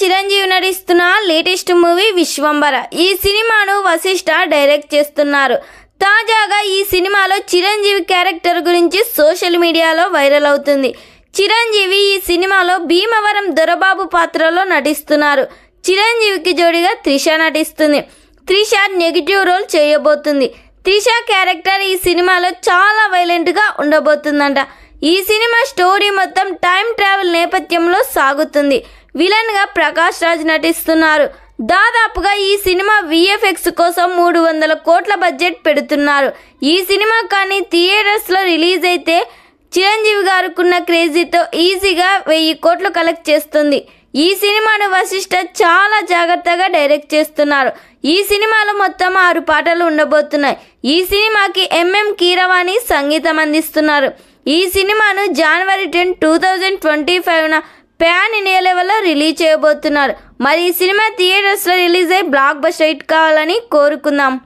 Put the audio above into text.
చిరంజీవి నటిస్తున్న latest movie Vishwambhara ఈ సినిమాను వశిష్ఠ డైరెక్ట్ చేస్తున్నారు తాజాగా ఈ సినిమాలో చిరంజీవి క్యారెక్టర్ గురించి సోషల్ మీడియాలో వైరల్ అవుతుంది చిరంజీవి ఈ సినిమాలో భీమవరం దొరబాబు పాత్రలో నటిస్తున్నారు చిరంజీవికి జోడిగా త్రిష నటిస్తుంది త్రిష నెగిటివ్ రోల్ చేయబోతుంది త్రిష క్యారెక్టర్ ఈ సినిమాలో చాలా వైలెంట్గా ఉండబోతుందంట ఈ సినిమా స్టోరీ మొత్తం టైం ట్రావెల్ నేపథ్యంలో సాగుతుంది విలన్గా ప్రకాష్ రాజ్ నటిస్తున్నారు దాదాపుగా ఈ సినిమా విఎఫ్ఎక్స్ కోసం మూడు వందల కోట్ల బడ్జెట్ పెడుతున్నారు ఈ సినిమా కానీ థియేటర్స్లో రిలీజ్ అయితే చిరంజీవి గారుకున్న క్రేజీతో ఈజీగా వెయ్యి కోట్లు కలెక్ట్ చేస్తుంది ఈ సినిమాను వశిష్ట చాలా జాగ్రత్తగా డైరెక్ట్ చేస్తున్నారు ఈ సినిమాలో మొత్తం ఆరు పాటలు ఉండబోతున్నాయి ఈ సినిమాకి ఎంఎం కీరవాణి సంగీతం అందిస్తున్నారు ఈ సినిమాను జనవరి టెన్ టూ థౌజండ్ ట్వంటీ ఫైవ్న ప్యాన్ ఇండియా లెవెల్లో రిలీజ్ చేయబోతున్నారు మరి ఈ సినిమా థియేటర్స్లో రిలీజ్ అయ్యి బ్లాక్ బస్ట్ హిట్ కావాలని కోరుకుందాం